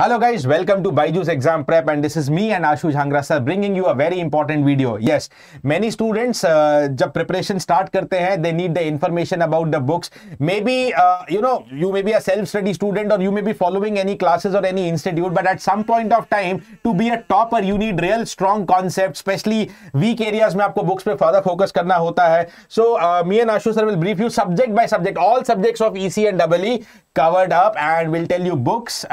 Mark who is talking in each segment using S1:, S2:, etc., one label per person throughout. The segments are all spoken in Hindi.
S1: Hello guys welcome to Byju's exam prep and this is me and Ashu Jhangra sir bringing you a very important video yes many students जब प्रिपरेशन स्टार्ट करते हैं they need the information about the books may be you know you may be a self study student और you may be following any classes और any institute but at some point of time to be a topper you need real strong concept specially weak areas में आपको बुक्स पे फर्दर फोकस करना होता है so me and Ashu sir will brief you subject by subject all subjects of E C and double E covered up and will tell you books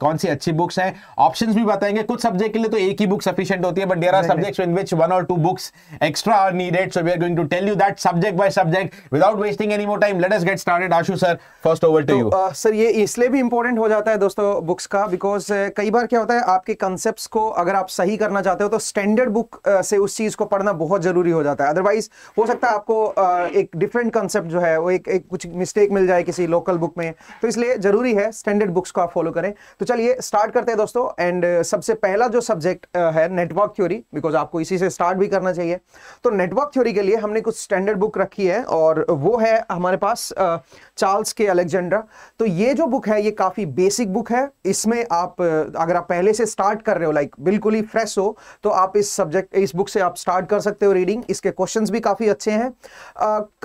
S1: कौन सी अच्छी बुक्स हैं ऑप्शंस भी बताएंगे कुछ सब्जेक्ट के लिए तो एक ही बुक सफिशिएंट होती है but there are subjects in which one और two books extra are needed so we are going to tell you that subject by subject without wasting any more time let us get started Ashu sir first over to you sir ये इसलिए भी इंपॉर्टेंट हो जाता है दोस्तों
S2: बुक्स का बिकॉज uh, कई बार क्या होता है आपके कॉन्सेप्ट्स को अगर आप सही करना चाहते हो तो स्टैंडर्ड बुक uh, से उस चीज को पढ़ना बहुत जरूरी हो जाता है अदरवाइज हो सकता है आपको uh, एक डिफरेंट कॉन्सेप्ट जो है वो एक, एक कुछ मिस्टेक मिल जाए किसी लोकल बुक में तो तो इसलिए जरूरी है स्टैंडर्ड बुक्स को आप फॉलो करें तो चलिए स्टार्ट करते हैं दोस्तों एंड uh, सबसे पहला जो सब्जेक्ट uh, है नेटवर्क थ्योरी बिकॉज आपको इसी से स्टार्ट भी करना चाहिए तो नेटवर्क थ्योरी के लिए हमने कुछ स्टैंडर्ड बुक रखी है और वो है हमारे पास चार्ल्स के अलेक्जेंड्रा तो ये जो बुक है ये काफ़ी बेसिक बुक है इसमें आप uh, अगर आप पहले से स्टार्ट कर रहे हो लाइक बिल्कुल ही फ्रेश हो तो आप इस सब्जेक्ट इस बुक से आप स्टार्ट कर सकते हो रीडिंग इसके क्वेश्चन भी काफ़ी अच्छे हैं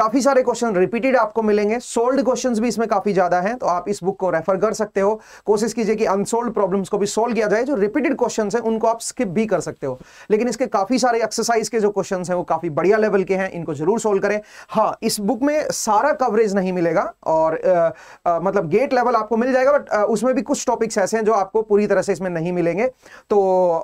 S2: काफ़ी सारे क्वेश्चन रिपीटेड आपको मिलेंगे सोल्ड क्वेश्चन भी इसमें काफ़ी ज़्यादा है तो आप इस बुक को रेफर कर सकते हो कोशिश कीजिए कि अनसोल्व प्रॉब्लम्स को भी सोल्व किया जाए जो रिपीटेड क्वेश्चन है उनको आप स्किप भी कर सकते हो लेकिन इसके काफी सारे एक्सरसाइज के जो क्वेश्चन है वो काफी बढ़िया लेवल के हैं इनको जरूर सोल्व करें हाँ इस बुक में सारा कवरेज नहीं मिलेगा और आ, आ, मतलब गेट लेवल आपको मिल जाएगा बट उसमें भी कुछ टॉपिक्स ऐसे हैं जो आपको पूरी तरह से इसमें नहीं मिलेंगे तो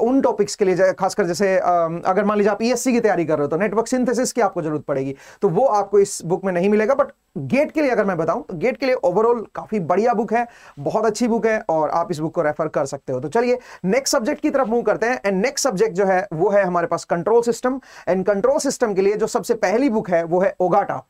S2: उन टॉपिक्स के लिए खासकर जैसे अगर मान लीजिए आप ईएससी e की तैयारी कर रहे हो तो नेटवर्क सिंथेसिस की आपको जरूरत पड़ेगी तो वो आपको इस बुक में नहीं मिलेगा बट गेट के लिए अगर मैं बताऊं तो गेट के लिए ओवरऑल काफी ही बढ़िया बुक है बहुत अच्छी बुक है और आप इस बुक को रेफर कर सकते हो तो चलिए नेक्स्ट सब्जेक्ट की तरफ मूव करते हैं एंड नेक्स्ट सब्जेक्ट जो है वो है हमारे पास control system and control system के लिए जो सबसे पहली बुक है वो है ओगाटा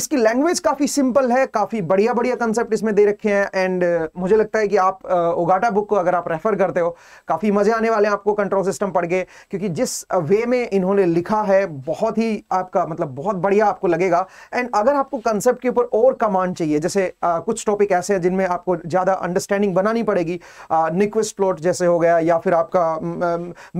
S2: इसकी लैंग्वेज काफी सिंपल है काफी बढ़िया बढ़िया कंसेप्ट इसमें दे रखे हैं एंड uh, मुझे लगता है कि आप ओगाटा uh, बुक को अगर आप रेफर करते हो काफी मजे आने वाले हैं आपको कंट्रोल सिस्टम पढ़ के क्योंकि जिस वे uh, में इन्होंने लिखा है बहुत ही आपका मतलब बहुत बढ़िया आपको लगेगा एंड अगर आपको कंसेप्ट के ऊपर और कमांड चाहिए जैसे आ, कुछ टॉपिक ऐसे हैं जिनमें आपको ज़्यादा अंडरस्टैंडिंग बनानी पड़ेगी निक्विस्ट प्लॉट जैसे हो गया या फिर आपका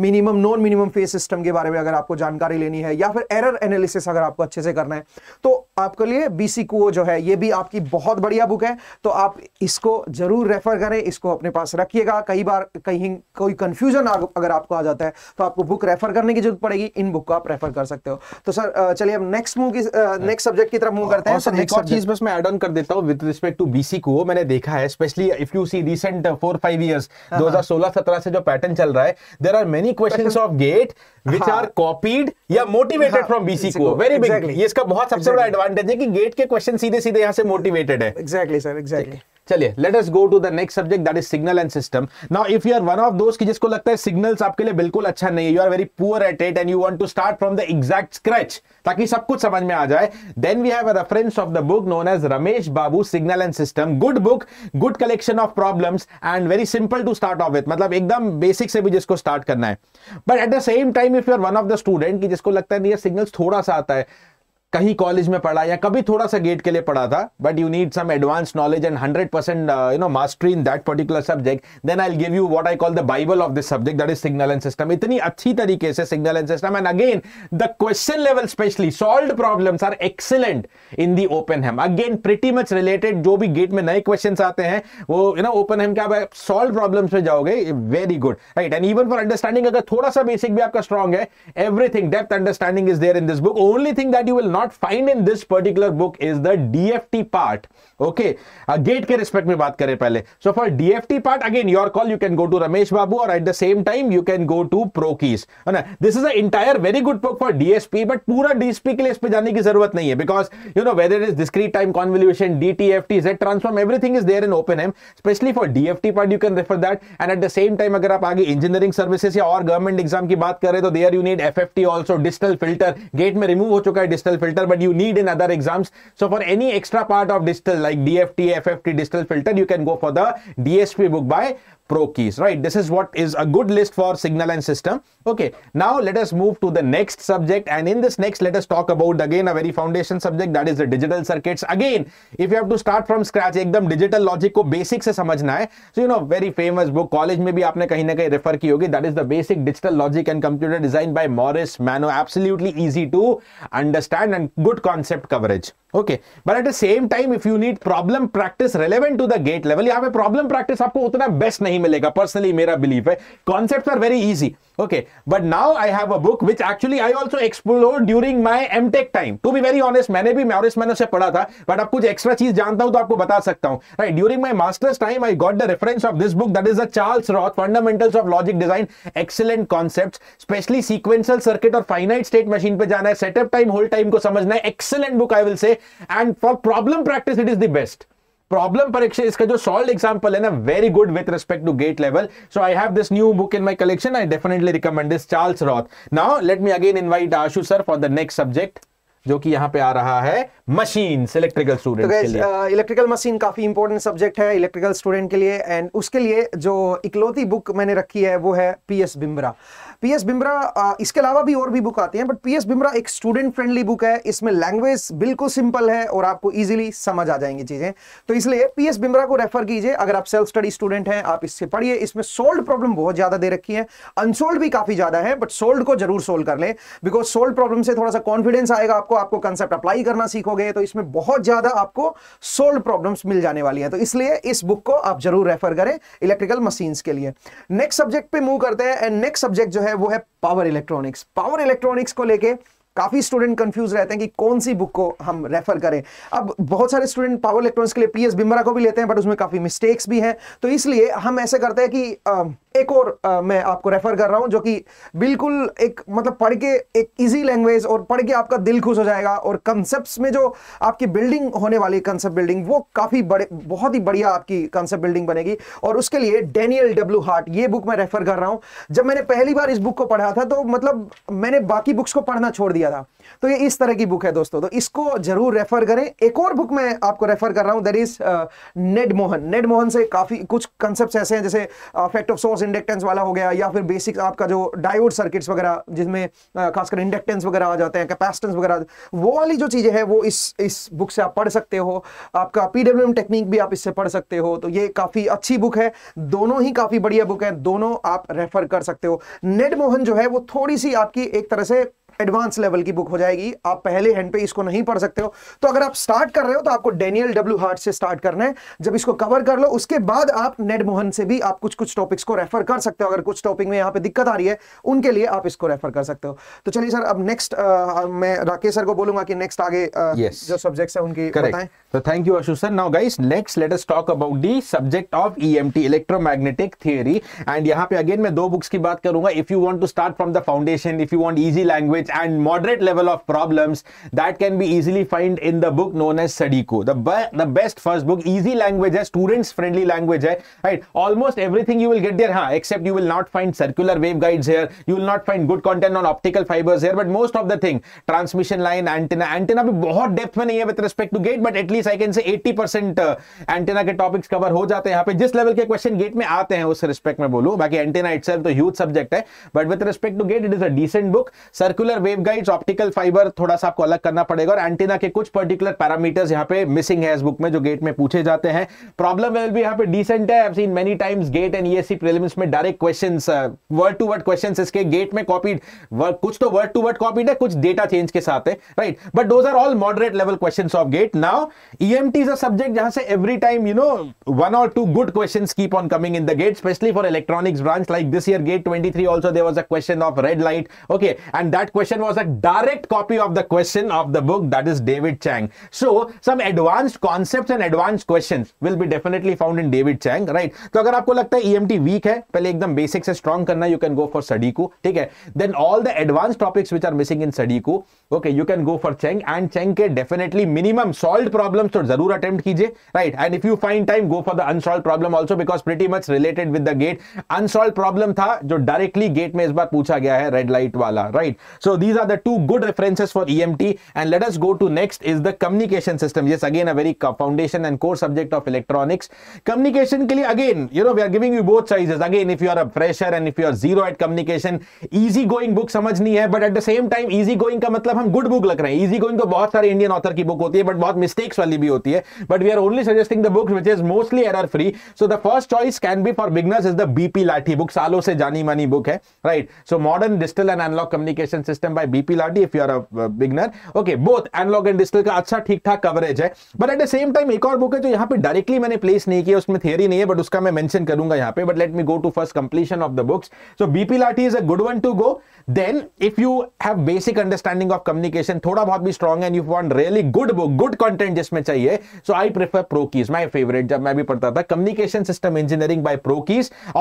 S2: minimum non minimum phase system के बारे में अगर आपको जानकारी लेनी है या फिर एरर एनालिसिस अगर आपको अच्छे से करना है तो आपके लिए बी जो है ये भी आपकी बहुत बढ़िया बुक है तो आप इसको जरूर रेफर करें इसको अपने पास रखिएगा कई बार कहीं कोई कन्फ्यूजन अगर आपको आ जाता है तो आपको बुक रेफर करने की जरूरत पड़ेगी इन बुक को आप रेफर कर सकते हो तो सर चलिए अब नेक्स्ट मूव की नेक्स्ट सब्जेक्ट की तरफ मूव करते हैं सर एक और चीज
S1: बस मैं ऐड ऑन कर देता हूँ विद रिस्पेक्ट टू बीसी को मैंने देखा है specially if you see recent four five years दो हजार सोलह सत्रह से जो पैटर्न चल रहा है there are many question of GATE which are copied या motivated from BC Kuo very big ये इसका बहुत सबसे बड़ा एडवांटेज है कि गेट के क्वेश्चन सीधे सीधे यहाँ से मोटिवेटेड है एक्जैक्टली सर एक्जैक्टली चलिए let us go to the next subject that is signal and system now if you are one of दोस्त जिसको लगता है सिग्नल्स आपके लिए बिल्कुल अच्छा नहीं है you are very poor at it and you want to start from the exact scratch ताकि सब कुछ समझ में आ जाए then we have a reference of the book known as Ramesh Babu signal and system good book good collection of problem and very simple to start off with मतलब एकदम बेसिक से भी जिसको स्टार्ट करना है but at the same time if you are one of the student जिसको लगता है नहीं सिग्नल्स थोड़ा सा आता है कहीं कॉलेज में पढ़ा या कभी थोड़ा सा गेट के लिए पढ़ा था but you need some advance knowledge and hundred percent you know mastery in that particular subject then I give you what I call the Bible of this subject that is signal and system इतनी अच्छी तरीके से signal and system and again the question level specially solve problem are excellent in the Oppenheim again pretty much related जो भी गेट में नए क्वेश्चन आते हैं वो यू नो ओपन हेम क्या सॉल्व प्रॉब्लम में जाओगे very good right and even for understanding अगर थोड़ा सा बेसिक भी आपका स्ट्रॉन्ग है everything depth understanding is there in this book only thing that you will not not find in this particular book is the DFT part. Okay, uh, gate के respect में बात करें पहले. So for DFT part again your call you can go to Ramesh Babu or at the same time you can go to ProKeys. ना this is an entire very good book for DSP but पूरा DSP के लिए इस पे जाने की जरूरत नहीं है because you know whether it is discrete time convolution, DTFT, Z transform everything is there in OpenM. Especially for DFT part you can refer that and at the same time अगर आप आगे इंजीनियरिंग सर्विसेज या और गवर्नमेंट एग्जाम की बात करें तो there you need F F T also digital filter GATE में रिमूव हो चुका है digital filter filter, but you need in other exams. So for any extra part of distal like DFT, FFT distal filter, you can go for the DSP book by pro keys, right? This is what is a good list for signal and system. Okay, now let us move to the next subject. And in this next, let us talk about again a very foundation subject that is the digital circuits. Again, if you have to start from scratch, ekdam digital logic ko basic se samajhna hai So, you know, very famous book, college mein bhi aapne kahin na kahin refer ki hogi That is the basic digital logic and computer design by Morris Mano. Absolutely easy to understand and good concept coverage. Okay but at the same time if you need problem practice relevant to the GATE level यहां पे प्रॉब्लम प्रैक्टिस आपको उतना बेस्ट नहीं मिलेगा पर्सनली मेरा बिलीफ है concept are very easy okay but now I have a book which actually I also explore during my M tech time to be very honest मैंने भी मैरिस मैंने से पढ़ा था बट अब कुछ एक्स्ट्रा चीज जानता हूं तो आपको बता सकता हूं right during my masters time I got the reference of this book that is a Charles Roth fundamentals of logic design excellent concept specially sequential circuit और फाइनाइट स्टेट मशीन पे जाना है सेटअप टाइम होल्ड टाइम को समझना है excellent book I will say and for problem practice it is the best problem परीक्षा इसका जो सॉल्व एग्जांपल है ना very good with respect to GATE level so I have this new book in my collection I definitely recommend this Charles Roth now let me again invite Ashu sir for the next subject जो कि यहाँ पे आ रहा है मशीन इलेक्ट्रिकल स्टूडेंट के लिए
S2: इलेक्ट्रिकल uh, मशीन काफी इंपॉर्टेंट सब्जेक्ट है इलेक्ट्रिकल स्टूडेंट के लिए एंड उसके लिए जो इकलौती बुक मैंने रखी है वो है P S Bimbhra PS Bimbhra uh, इसके अलावा भी और भी बुक आती हैं बट पीएस बिमरा एक स्टूडेंट फ्रेंडली बुक है इसमें लैंग्वेज बिल्कुल सिंपल है और आपको इजीली समझ आ जाएंगी चीजें तो इसलिए पीएस बिमरा को रेफर कीजिए अगर आप सेल्फ स्टडी स्टूडेंट हैं आप इससे पढ़िए इसमें सोल्ड प्रॉब्लम बहुत ज्यादा दे रखी है अनसोल्ड भी काफी ज्यादा है बट सोल्ड को जरूर सोल्व कर ले बिकॉज सोल्ड प्रॉब्लम से थोड़ा सा कॉन्फिडेंस आएगा आपको आपको कंसेप्ट अप्लाई करना सीखोगे तो इसमें बहुत ज्यादा आपको सोल्ड प्रॉब्लम मिल जाने वाली है तो इसलिए इस बुक को आप जरूर रेफर करें इलेक्ट्रिकल मशीन के लिए नेक्स्ट सब्जेक्ट पे मूव करते हैं एंड नेक्स्ट सब्जेक्ट जो है है वो है पावर इलेक्ट्रॉनिक्स पावर इलेक्ट्रॉनिक्स को लेके काफ़ी स्टूडेंट कंफ्यूज रहते हैं कि कौन सी बुक को हम रेफर करें अब बहुत सारे स्टूडेंट पावर इलेक्ट्रॉनिक्स के लिए पी एस बिम्बरा को भी लेते हैं बट उसमें काफ़ी मिस्टेक्स भी हैं तो इसलिए हम ऐसे करते हैं कि एक और मैं आपको रेफर कर रहा हूं जो कि बिल्कुल एक मतलब पढ़ के एक इजी लैंग्वेज और पढ़ के आपका दिल खुश हो जाएगा और कंसेप्ट में जो आपकी बिल्डिंग होने वाली कंसेप्ट बिल्डिंग वो काफ़ी बड़े बहुत ही बढ़िया आपकी कंसेप्ट बिल्डिंग बनेगी और उसके लिए डेनियल डब्ल्यू हार्ट ये बुक मैं रेफर कर रहा हूँ जब मैंने पहली बार इस बुक को पढ़ा था तो मतलब मैंने बाकी बुक्स को पढ़ना छोड़ दिया दिया था तो ये इस तरह की बुक है दोस्तों तो इसको जरूर रेफर करें एक और बुक मैं आपको रेफर कर रहा हूँ that is Ned Mohan Ned Mohan से काफ़ी कुछ कॉन्सेप्ट्स ऐसे हैं जैसे फैक्ट ऑफ सोर्स इंडक्टेंस वाला हो गया या फिर बेसिक आपका जो डायोड सर्किट्स वगैरह जिसमें uh, खासकर इंडक्टेंस वगैरह आ जाते हैं कैपेसिटेंस वगैरह वो वाली जो चीज़ें हैं वो इस इस बुक से आप पढ़ सकते हो आपका पी टेक्निक भी आप इससे पढ़ सकते हो तो ये काफ़ी अच्छी बुक है दोनों ही काफ़ी बढ़िया बुक है दोनों आप रेफर कर सकते हो नेड मोहन जो है वो थोड़ी सी आपकी एक तरह से एडवांस लेवल की बुक हो जाएगी आप पहले हैंड पे इसको नहीं पढ़ सकते हो तो अगर आप स्टार्ट कर रहे हो तो आपको डेनियल डब्ल्यू हार्ट से स्टार्ट करना है जब इसको कवर कर लो उसके बाद आप नेड मोहन से भी आप कुछ कुछ टॉपिक्स को रेफर कर सकते हो अगर कुछ टॉपिक में यहाँ पे दिक्कत आ रही है उनके लिए आप इसको रेफर कर सकते हो तो चलिए सर अब नेक्स्ट मैं राकेश सर को बोलूंगा कि नेक्स्ट आगे yes. जो सब्जेक्ट है उनकी बताएं
S1: तो thank you Ashok sir now guys next let us talk about the subject of EMT electromagnetic theory and यहाँ पे अगेन मैं दो बुक्स की बात करूंगा if you want to start from the foundation if you want easy language digits and moderate level of problems that can be easily find in the book known as Sadiko. The, be the best first book, easy language है, students friendly language Hai, right? Almost everything you will get there, हाँ, except you will not find circular waveguides here, you will not find good content on optical fibers here, but most of the thing, transmission line, antenna, antenna भी बहुत depth में नहीं है with respect to gate, but at least I can say 80% antenna के टॉपिक्स कवर हो जाते हैं यहाँ पे जिस level के question gate में आते हैं उस respect में बोलूँ बाकी antenna itself तो huge subject है but with respect to gate, it is a decent book. Circular अगर वेवगाइड्स ऑप्टिकल फाइबर थोड़ा सा आपको अलग करना पड़ेगा और एंटीना के कुछ पर्टिकुलर पैरामीटर्स यहाँ पे मिसिंग है इस बुक में जो गेट में पूछे जाते हैं प्रॉब्लम भी यहाँ पे डिसेंट है गेट एंड ईएससी प्रीलिम्स में direct question word to word question इसके गेट में कॉपीड कुछ तो वर्ड टू वर्ड कॉपीड है कुछ डेटा चेंज के साथ है right but those are all moderate level question of GATE now E M T subject जहां से every time you know one और two good question keep on coming in the GATE specially for electronics branch like this year GATE twenty three also there was a question of red light okay and that question question was a direct copy of the question of the book that is David Chang. So some advanced concepts and advanced questions will be definitely found in David Chang, right? तो अगर आपको लगता है EMT weak है, पहले एकदम basic से strong करना, you can go for Sadiku, ठीक है? Then all the advanced topics which are missing in Sadiku, okay, you can go for Chang and Chang के definitely minimum solved problems तो जरूर attempt कीजिए, right? And if you find time, go for the unsolved problem also because pretty much related with the gate. Unsolved problem था जो directly gate में इस बार पूछा गया है, red light वाला, right? So these are the two good references for EMT and let us go to next is the communication system. Yes, again a very foundation and core subject of electronics. Communication ke liye again, you know, we are giving you both sizes. Again, if you are a fresher and if you are zero at communication, easy going book समझनी है but at the same time easy going का मतलब हम गुड बुक लग रहे हैं इजी गोइंग तो बहुत सारे इंडियन ऑथर की बुक होती है बट बहुत मिस्टेक्स वाली भी होती है but we are only suggesting the books which is mostly error free so the first choice can be for beginners is the BP Lathi book सालों से जानी मानी बुक है right so modern digital and analog communication system system by BP Lathi if you are a beginner okay both analog and digital का अच्छा ठीक ठाक कवरेज है but at the same time एक और बुक है जो यहाँ पे डायरेक्टली मैंने प्लेस नहीं किया उसमें थियरी नहीं है बट उसका मैं मेंशन करूंगा यहाँ पे but let me go to first completion of the books so BP Lathi is a good one to go then if you have basic understanding of communication थोड़ा बहुत भी strong and you want really good book good content जिसमें चाहिए so I prefer Proakis my favourite जब मैं भी पढ़ता था communication system engineering by pro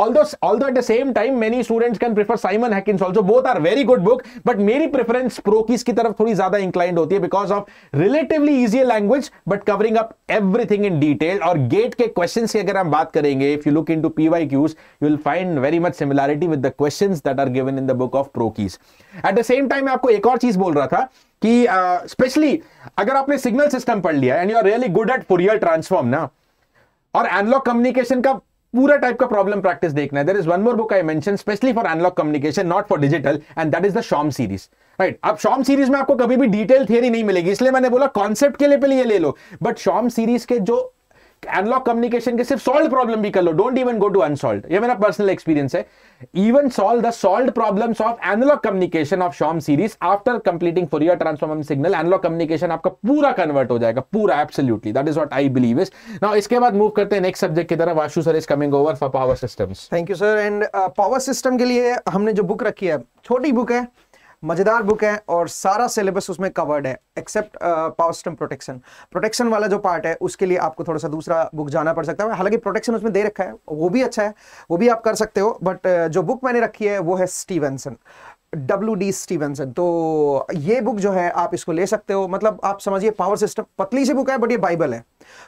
S1: although although at the same time many students can prefer Simon Haykin also both are very good book but may मेरी प्रेफरेंस प्रो की इसकी तरफ थोड़ी ज्यादा इंक्लाइंड होती है because of relatively easy language but covering up everything in detail और गेट के क्वेश्चन की अगर हम बात करेंगे if you look in to P Y Qs you will find very much similarity with the question that are given in the book of Proakis at the same time मैं आपको एक और चीज बोल रहा था कि स्पेशली uh, अगर आपने सिग्नल सिस्टम पढ़ लिया and you are really good at Fourier transform ना और एनलॉग कम्युनिकेशन का पूरा टाइप का प्रॉब्लम प्रैक्टिस देखना है there is one more book I mention specially for analog communication not for digital and that is the Schaum series right अब शॉम सीरीज में आपको कभी भी डिटेल थियरी नहीं मिलेगी इसलिए मैंने बोला कॉन्सेप्ट के पहले ये ले लो बट शॉम सीरीज के जो एनलॉग कम्युनिकेशन के सिर्फ सॉल्व प्रॉब्लम भी कर लो don't even go to unsolve ये मेरा पर्सनल एक्सपीरियंस है even solve the solve problems of analog communication of Schaum series after completing Fourier transform signal analog communication आपका पूरा कन्वर्ट हो जाएगा पूरा absolutely that is what I believe is now इसके बाद मूव करते हैं नेक्स्ट सब्जेक्ट की तरफ Vashu sir is coming over for power systems
S2: thank you sir and power system के लिए हमने जो बुक रखी है छोटी बुक है मज़ेदार बुक है और सारा सिलेबस उसमें कवर्ड है except power system protection protection वाला जो पार्ट है उसके लिए आपको थोड़ा सा दूसरा बुक जाना पड़ सकता है हालांकि प्रोटेक्शन उसमें दे रखा है वो भी अच्छा है वो भी आप कर सकते हो बट uh, जो बुक मैंने रखी है वो है स्टीवेंसन डब्ल्यू डी स्टीवेंसन तो ये बुक जो है आप इसको ले सकते हो मतलब आप समझिए पावर सिस्टम पतली सी बुक है बट ये बाइबल है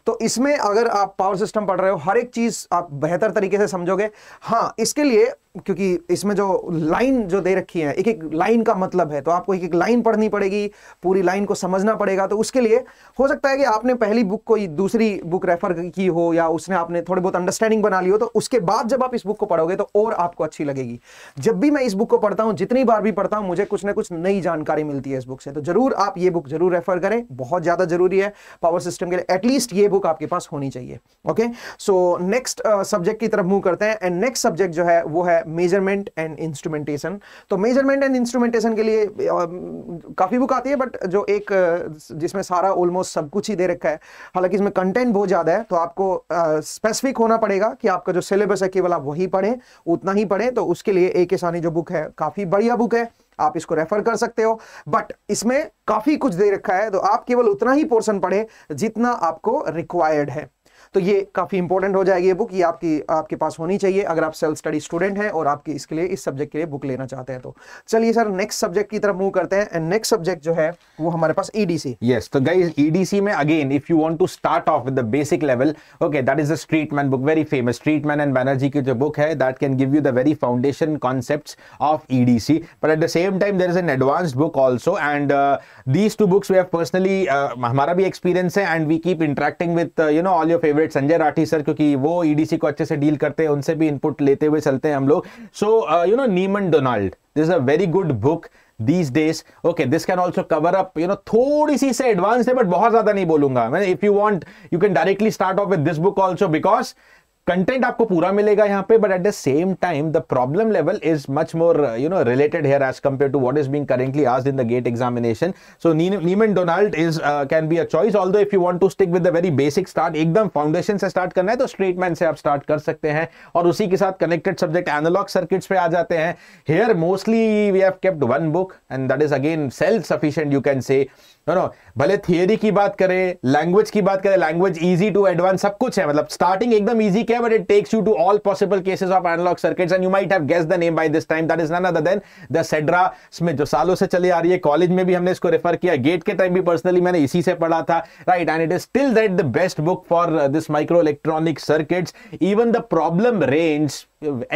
S2: तो इसमें अगर आप पावर सिस्टम पढ़ रहे हो हर एक चीज़ आप बेहतर तरीके से समझोगे हाँ इसके लिए क्योंकि इसमें जो लाइन जो दे रखी है एक एक लाइन का मतलब है तो आपको एक एक लाइन पढ़नी पड़ेगी पूरी लाइन को समझना पड़ेगा तो उसके लिए हो सकता है कि आपने पहली बुक कोई दूसरी बुक रेफर की हो या उसने आपने थोड़ी बहुत अंडरस्टैंडिंग बना ली हो तो उसके बाद जब आप इस बुक को पढ़ोगे तो और आपको अच्छी लगेगी जब भी मैं इस बुक को पढ़ता हूँ जितनी बार भी पढ़ता हूँ मुझे कुछ ना कुछ नई जानकारी मिलती है इस बुक से तो जरूर आप ये बुक जरूर रेफर करें बहुत ज़्यादा जरूरी है पावर सिस्टम के लिए एटलीस्ट ये बुक आपके पास होनी चाहिए ओके सो नेक्स्ट सब्जेक्ट की तरफ मूव करते हैं एंड नेक्स्ट सब्जेक्ट जो है वो है मेजरमेंट एंड इंस्ट्रूमेंटेशन तो मेजरमेंट एंड इंस्ट्रूमेंटेशन के लिए um, काफ़ी बुक आती है बट जो एक uh, जिसमें सारा ऑलमोस्ट सब कुछ ही दे रखा है हालांकि इसमें कंटेंट बहुत ज़्यादा है तो आपको स्पेसिफिक uh, होना पड़ेगा कि आपका जो सिलेबस है केवल आप वही पढ़ें उतना ही पढ़ें तो उसके लिए एक किसानी जो बुक है काफ़ी बढ़िया बुक है आप इसको रेफर कर सकते हो बट इसमें काफ़ी कुछ दे रखा है तो आप केवल उतना ही पोर्शन पढ़े जितना आपको रिक्वायर्ड है तो ये काफ़ी इंपॉर्टेंट हो जाएगी ये बुक ये आपकी आपके पास होनी चाहिए अगर आप सेल्फ स्टडी स्टूडेंट हैं और आपके इसके लिए इस सब्जेक्ट के लिए बुक लेना चाहते हैं तो चलिए सर नेक्स्ट सब्जेक्ट की तरफ मूव
S1: करते हैं एंड नेक्स्ट सब्जेक्ट जो है वो हमारे पास ईडीसी e यस तो गाइस ईडीसी e में again if you want to start off with the basic level okay that is the Streetman book very famous Streetman and Banerjee की जो बुक है that can give you the very foundation concepts of EDC but at the same time there is an advanced book also and these two books we have personally हमारा भी एक्सपीरियंस है and we keep interacting with you know all your favourite advocate Sanjay Rathi sir क्योंकि वो ईडीसी e को अच्छे से डील करते हैं उनसे भी इनपुट लेते हुए चलते हैं हम लोग so you know Neamen Donald this a very good book these days okay this can also cover up you know थोड़ी सी से एडवांस है बट बहुत ज्यादा नहीं बोलूंगा मैं if you want you can directly start off with this book also because content आपको पूरा मिलेगा यहाँ पे but at the same time the problem level is much more you know related here as compare to what is being currently आज in the GATE examination so Neamen Donald is can be a choice all if you want to stick with very basic start एकदम फाउंडेशन से स्टार्ट करना है तो स्ट्रेट मैन से आप स्टार्ट कर सकते हैं और उसी के साथ कनेक्टेड सब्जेक्ट एनोलॉग सर्किट्स पे आ जाते हैं here mostly we have kept one book and that is again self sufficient you can say no no भले थियरी की बात करें लैंग्वेज की बात करें लैंग्वेज इजी टू एडवांस सब कुछ है मतलब स्टार्टिंग एकदम इजी क्या but it takes you to all possible cases of analog circuits and you might have the name by this time that is none other than the Sedra Smith जो सालों से चली आ रही है कॉलेज में भी हमने इसको रेफर किया गेट के टाइम भी पर्सनली मैंने इसी से पढ़ा था right and it is still that the best book for this micro electronic circuits even the problem range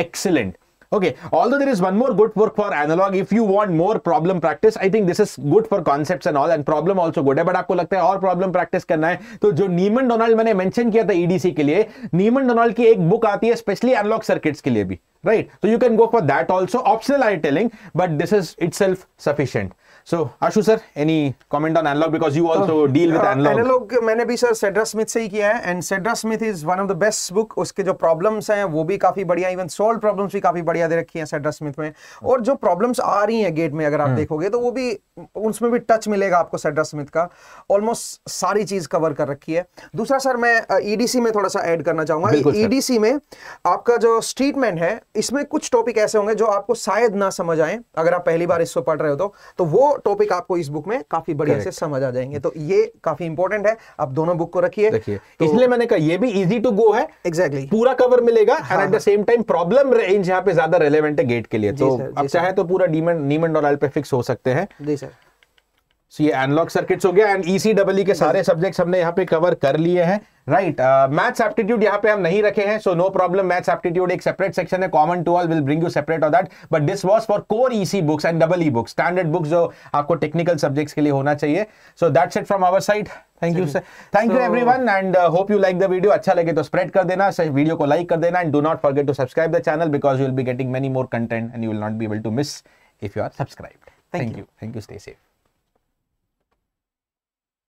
S1: excellent Okay, although there is one more good work for analog, if you want more problem practice, I think this is good for concepts and all and problem also good hai but aapko lagta hai aur problem practice karna hai to jo neiman donald maine mention kiya tha edc ke liye neiman donald ki ek book aati hai specially analog circuits ke liye bhi right so you can go for that also optional i telling but this is itself sufficient so ashu sir any comment on analog because you also uh, deal with uh, analog uh,
S2: analog मैंने भी सर सेड्रा स्मिथ से ही किया है and Sedra Smith is one of the best book उसके जो प्रॉब्लम्स हैं वो भी काफी बढ़िया इवन सोल्व प्रॉब्लम्स भी काफी बढ़िया दे रखी हैं सेड्रा स्मिथ में और जो प्रॉब्लम्स आ रही हैं गेट में अगर आप हम्म। देखोगे तो वो भी उसमें भी टच मिलेगा आपको सेड्रा स्मिथ का ऑलमोस्ट सारी चीज कवर कर रखी है दूसरा सर मैं ईडीसी uh, e में थोड़ा सा ऐड करना चाहूंगा ईडीसी e में आपका जो स्ट्रीटमेंट है इसमें कुछ टॉपिक ऐसे होंगे जो आपको शायद ना समझ आए अगर आप पहली बार इसको पढ़ रहे हो तो तो वो टॉपिक आपको इस बुक में काफी बढ़िया से समझ आ जाएंगे तो ये काफी इंपॉर्टेंट है आप दोनों बुक को रखिए
S1: तो, इसलिए मैंने कहा ये भी इजी टू गो है एग्जैक्टली exactly. पूरा कवर मिलेगा and at the same time problem range यहाँ पे ज्यादा रेलिवेंट है गेट के लिए तो आप चाहे तो पूरा डीमन डीमन पे फिक्स हो सकते हैं जी सर सो ये एनलॉग सर्किट्स हो गया एंड ईसीडब्ल्यू e के सारे सब्जेक्ट्स हमने यहाँ पे कवर कर लिए हैं राइट मैथ्स एप्टीट्यूड यहाँ पे हम नहीं रखे हैं so no problem maths aptitude एक सेपरेट सेक्शन है common to all will bring you separate of that but this was for core EC books and double E books standard books जो आपको टेक्निकल सब्जेक्ट्स के लिए होना चाहिए so that's it from our side thank you sir thank you everyone and hope you like the video अच्छा लगे तो स्प्रेड कर देना वीडियो को लाइक कर देना and do not forget to subscribe the channel because you will be getting many more content and you will not be able to miss if you are subscribe thank you thank you stay safe